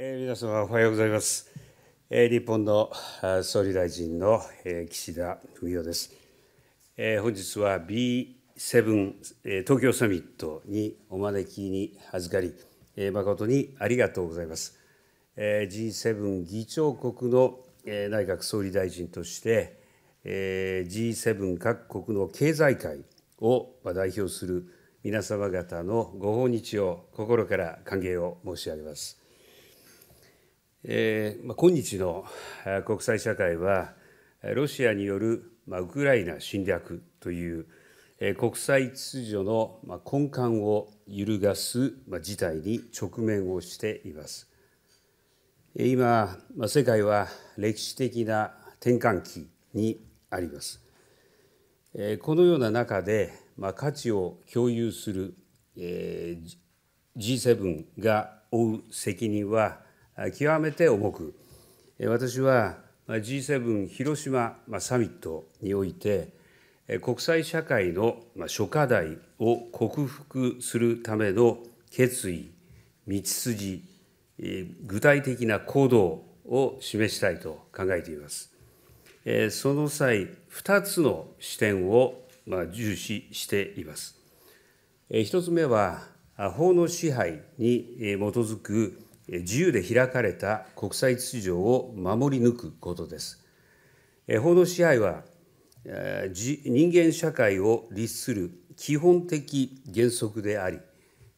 えー、皆様おはようございます。えー、日本の総理大臣の、えー、岸田文雄です。えー、本日は B7、えー、東京サミットにお招きに預かり、えー、誠にありがとうございます。えー、G7 議長国の、えー、内閣総理大臣として、えー、G7 各国の経済界を代表する皆様方のご訪日を心から歓迎を申し上げます。えまあ、今日の国際社会はロシアによる、まあ、ウクライナ侵略という、え国際秩序の、まあ、根幹を揺るがす、まあ、事態に直面をしています。今、まあ、世界は歴史的な転換期にあります。えこのような中で、まあ、価値を共有する、えー、G7 が負う責任は極めて重く、私は G7 広島サミットにおいて、国際社会の諸課題を克服するための決意、道筋、具体的な行動を示したいと考えています。その際、2つの視点を重視しています。1つ目は、法の支配に基づく自由で開かれた国際秩序を守り抜くことです。法の支配は人間社会を律する基本的原則であり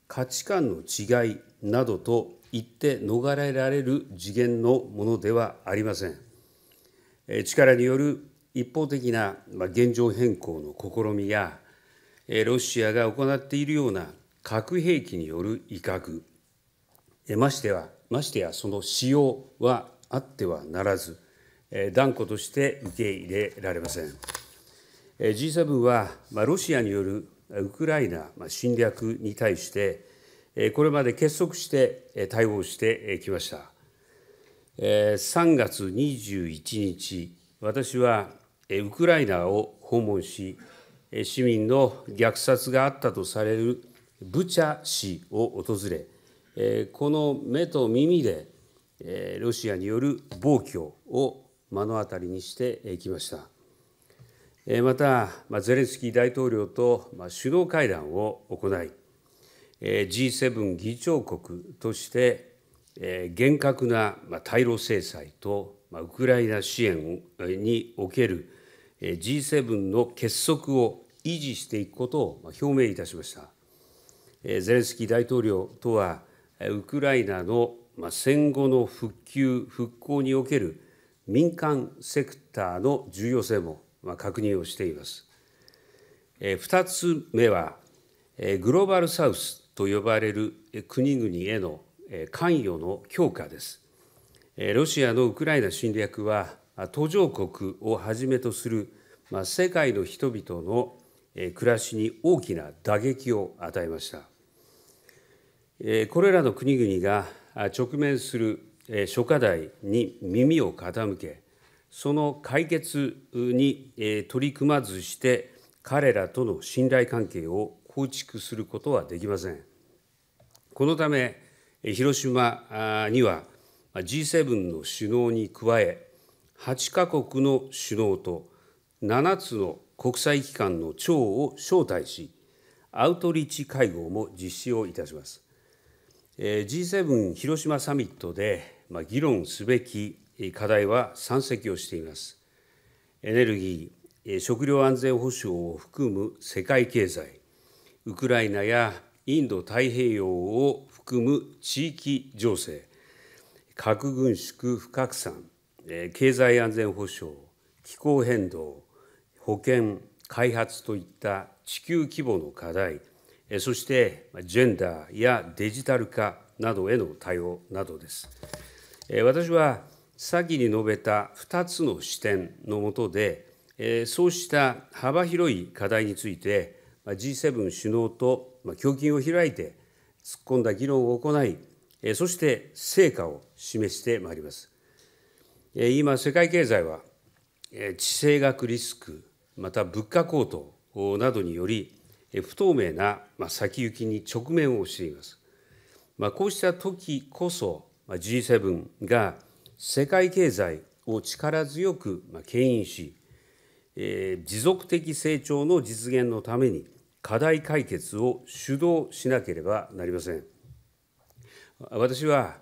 価値観の違いなどと言って逃れられる次元のものではありません。力による一方的な現状変更の試みやロシアが行っているような核兵器による威嚇ましてはましてやその使用はあってはならず断固として受け入れられません G7 はロシアによるウクライナ侵略に対してこれまで結束して対応してきました3月21日私はウクライナを訪問し市民の虐殺があったとされるブチャ市を訪れこの目と耳でロシアによる暴挙を目の当たりにしてきました。また、ゼレンスキー大統領と首脳会談を行い、G7 議長国として厳格な対ロ制裁とウクライナ支援における G7 の結束を維持していくことを表明いたしました。ゼレンスキー大統領とはウクライナの戦後の復旧・復興における民間セクターの重要性も確認をしています。2つ目は、グローバルサウスと呼ばれる国々への関与の強化です。ロシアのウクライナ侵略は、途上国をはじめとする世界の人々の暮らしに大きな打撃を与えました。これらの国々が直面する諸課題に耳を傾け、その解決に取り組まずして、彼らとの信頼関係を構築することはできません。このため、広島には G7 の首脳に加え、8カ国の首脳と7つの国際機関の長を招待し、アウトリーチ会合も実施をいたします。G7 広島サミットで議論すべき課題は山積をしています。エネルギー、食料安全保障を含む世界経済、ウクライナやインド太平洋を含む地域情勢、核軍縮不拡散、経済安全保障、気候変動、保健、開発といった地球規模の課題、そしてジェンダーやデジタル化などへの対応などです。私は先に述べた2つの視点の下で、そうした幅広い課題について G7 首脳と胸襟を開いて突っ込んだ議論を行い、そして成果を示してまいります。今、世界経済は地政学リスク、また物価高騰などにより、不透明な先行きに直面をしています。まあ、こうした時こそ G7 が世界経済を力強く牽引し、え持続的成長の実現のために課題解決を主導しなければなりません。私は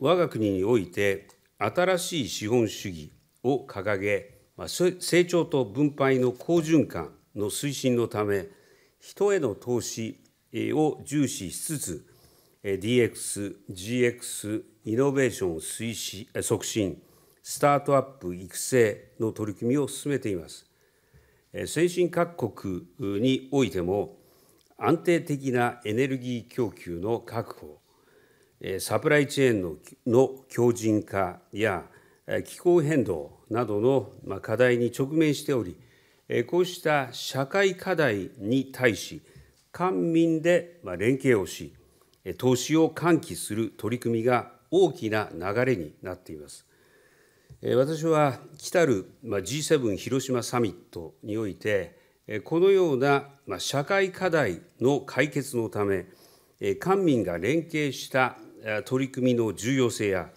我が国において新しい資本主義を掲げ成長と分配の好循環の推進のため人への投資を重視しつつ、DX、GX、イノベーション推進促進、スタートアップ育成の取り組みを進めています。先進各国においても、安定的なエネルギー供給の確保、サプライチェーンのの強靭化や気候変動などの課題に直面しており、こうした社会課題に対し、官民で連携をし、投資を喚起する取り組みが大きな流れになっています。私は来たる G7 広島サミットにおいて、このような社会課題の解決のため、官民が連携した取り組みの重要性や、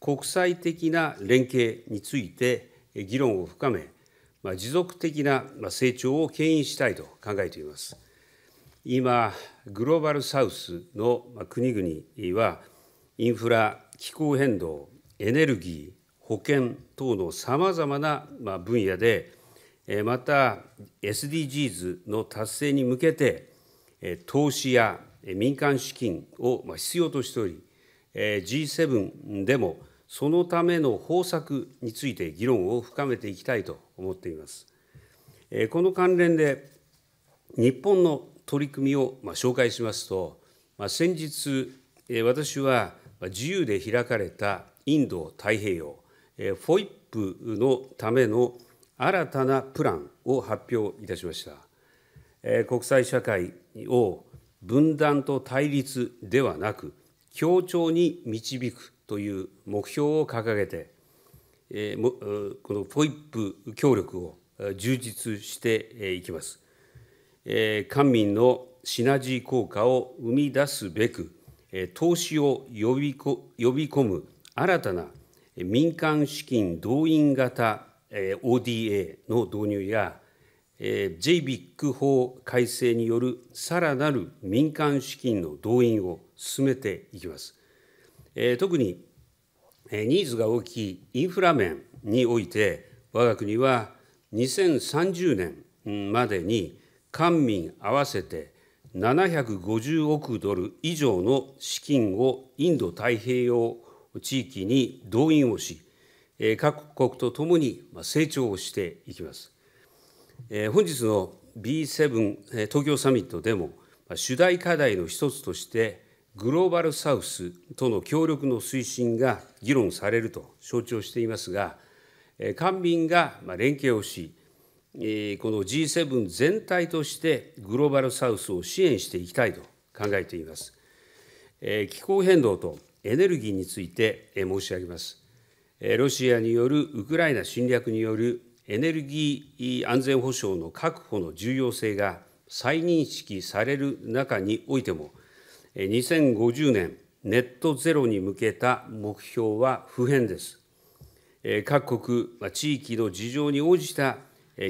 国際的な連携について議論を深め、持続的な成長を牽引したいと考えています。今、グローバルサウスの国々は、インフラ、気候変動、エネルギー、保険等のさまざまな分野で、また SDGs の達成に向けて、投資や民間資金を必要としており、G7 でもそのための方策について議論を深めていきたいと思っています。この関連で、日本の取り組みを紹介しますと、先日、私は自由で開かれたインド太平洋、FOIP のための新たなプランを発表いたしました。国際社会を分断と対立ではなく、協調に導くという目標を掲げて、えー、このポイップ協力を充実していきます。えー、官民のシナジー効果を生み出すべく、え投資を呼びこ呼び込む新たな民間資金動員型 ODA の導入や、JBIC 法改正によるさらなる民間資金の動員を進めていきます。特にニーズが大きいインフラ面において、我が国は2030年までに官民合わせて750億ドル以上の資金をインド太平洋地域に動員をし、各国とともに成長をしていきます。本日の B7 東京サミットでも、主題課題の一つとして、グローバルサウスとの協力の推進が議論されると承知をしていますが、官民が連携をし、この G7 全体としてグローバルサウスを支援していきたいと考えています。気候変動とエネルギーについて申し上げます。ロシアによるウクライナ侵略によるエネルギー安全保障の確保の重要性が再認識される中においても、2050年ネットゼロに向けた目標は不変です。各国、地域の事情に応じた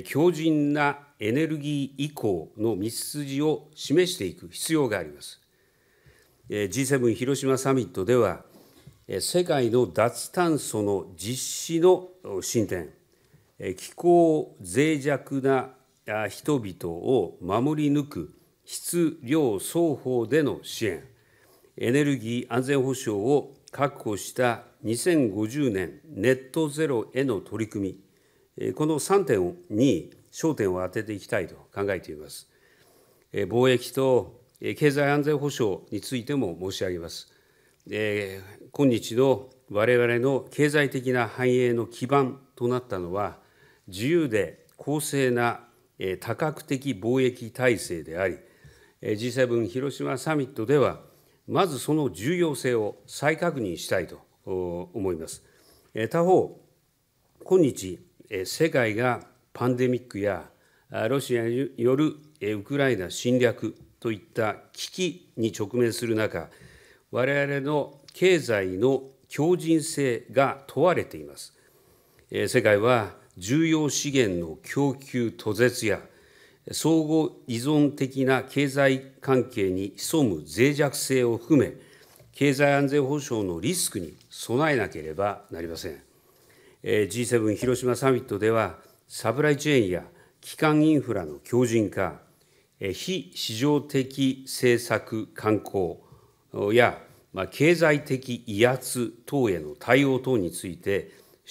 強靭なエネルギー移行の道筋を示していく必要があります。G7 広島サミットでは、世界の脱炭素の実施の進展、気候脆弱な人々を守り抜く質量双方での支援、エネルギー安全保障を確保した2050年ネットゼロへの取り組み、この3点に焦点を当てていきたいと考えています。貿易と経済安全保障についても申し上げます。今日の我々の経済的な繁栄の基盤となったのは、自由で公正な多角的貿易体制であり、G7 広島サミットでは、まずその重要性を再確認したいと思います。他方、今日、世界がパンデミックやロシアによるウクライナ侵略といった危機に直面する中、我々の経済の強靭性が問われています。世界は重要資源の供給途絶や相互依存的な経済関係に潜む脆弱性を含め、経済安全保障のリスクに備えなければなりません。G7 広島サミットでは、サプライチェーンや基幹インフラの強靭化、非市場的政策慣行や経済的威圧等への対応等について、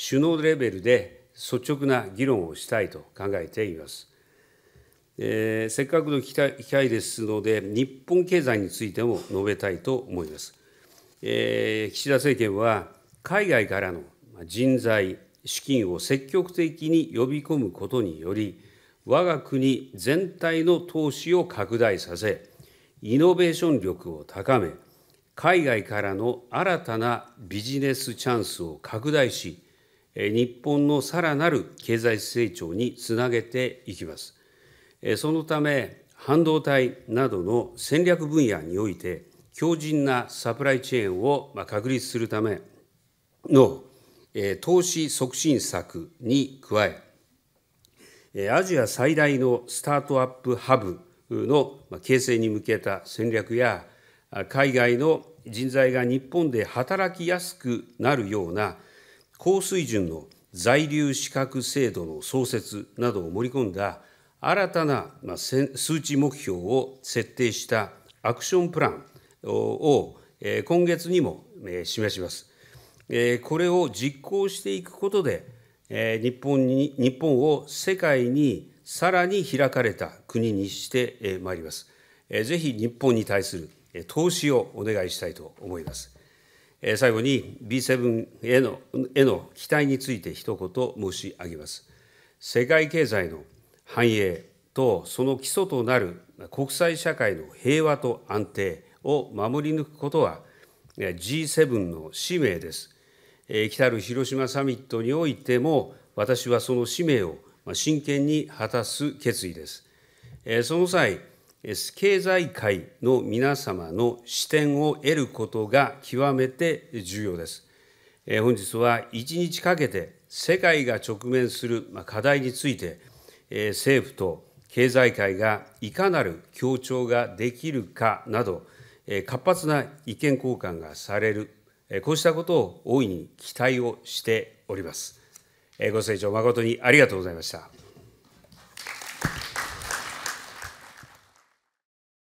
首脳レベルで率直な議論をしたいと考えています。せっかくの機会ですので、日本経済についても述べたいと思います。岸田政権は、海外からの人材、資金を積極的に呼び込むことにより、我が国全体の投資を拡大させ、イノベーション力を高め、海外からの新たなビジネスチャンスを拡大し、日本のさらなる経済成長につなげていきます。そのため、半導体などの戦略分野において、強靭なサプライチェーンを確立するための投資促進策に加え、アジア最大のスタートアップハブの形成に向けた戦略や、海外の人材が日本で働きやすくなるような高水準の在留資格制度の創設などを盛り込んだ新たな数値目標を設定したアクションプランを今月にも示します。これを実行していくことで、日本に日本を世界にさらに開かれた国にしてまいります。ぜひ日本に対する投資をお願いしたいと思います。最後に B7 へのへの期待について一言申し上げます。世界経済の繁栄とその基礎となる国際社会の平和と安定を守り抜くことは G7 の使命です。来たる広島サミットにおいても私はその使命を真剣に果たす決意です。その際、経済界の皆様の視点を得ることが極めて重要です。本日は1日かけて世界が直面する課題について、政府と経済界がいかなる協調ができるかなど、活発な意見交換がされる、こうしたことを大いに期待をしております。ご清聴誠にありがとうございました。